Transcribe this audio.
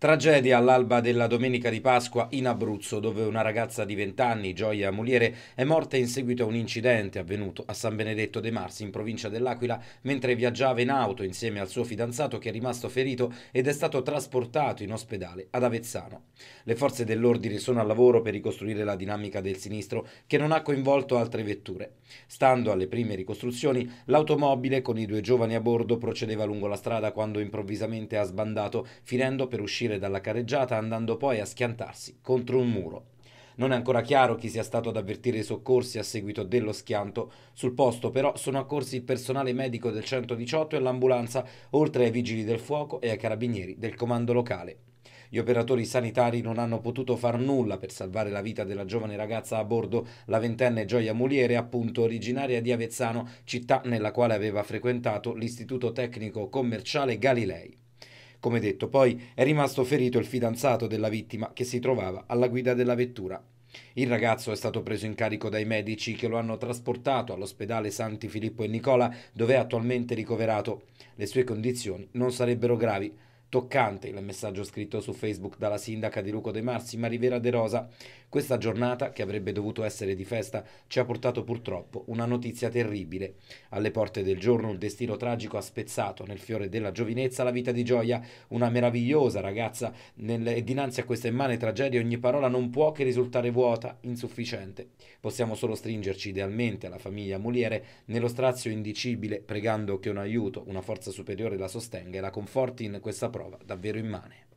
Tragedia all'alba della domenica di Pasqua in Abruzzo, dove una ragazza di 20 anni, Gioia Muliere, è morta in seguito a un incidente avvenuto a San Benedetto de Marsi, in provincia dell'Aquila, mentre viaggiava in auto insieme al suo fidanzato che è rimasto ferito ed è stato trasportato in ospedale ad Avezzano. Le forze dell'ordine sono al lavoro per ricostruire la dinamica del sinistro che non ha coinvolto altre vetture. Stando alle prime ricostruzioni, l'automobile con i due giovani a bordo procedeva lungo la strada quando improvvisamente ha sbandato, finendo per uscire uscire dalla careggiata andando poi a schiantarsi contro un muro. Non è ancora chiaro chi sia stato ad avvertire i soccorsi a seguito dello schianto. Sul posto però sono accorsi il personale medico del 118 e l'ambulanza, oltre ai vigili del fuoco e ai carabinieri del comando locale. Gli operatori sanitari non hanno potuto far nulla per salvare la vita della giovane ragazza a bordo, la ventenne Gioia Muliere, appunto originaria di Avezzano, città nella quale aveva frequentato l'Istituto Tecnico Commerciale Galilei. Come detto, poi è rimasto ferito il fidanzato della vittima che si trovava alla guida della vettura. Il ragazzo è stato preso in carico dai medici che lo hanno trasportato all'ospedale Santi Filippo e Nicola dove è attualmente ricoverato. Le sue condizioni non sarebbero gravi. Toccante il messaggio scritto su Facebook dalla sindaca di Luco De Marsi, Marivera De Rosa. Questa giornata, che avrebbe dovuto essere di festa, ci ha portato purtroppo una notizia terribile. Alle porte del giorno un destino tragico ha spezzato nel fiore della giovinezza la vita di Gioia, una meravigliosa ragazza, nel... e dinanzi a questa immane tragedia ogni parola non può che risultare vuota, insufficiente. Possiamo solo stringerci idealmente alla famiglia Muliere nello strazio indicibile, pregando che un aiuto, una forza superiore la sostenga e la conforti in questa prova davvero immane.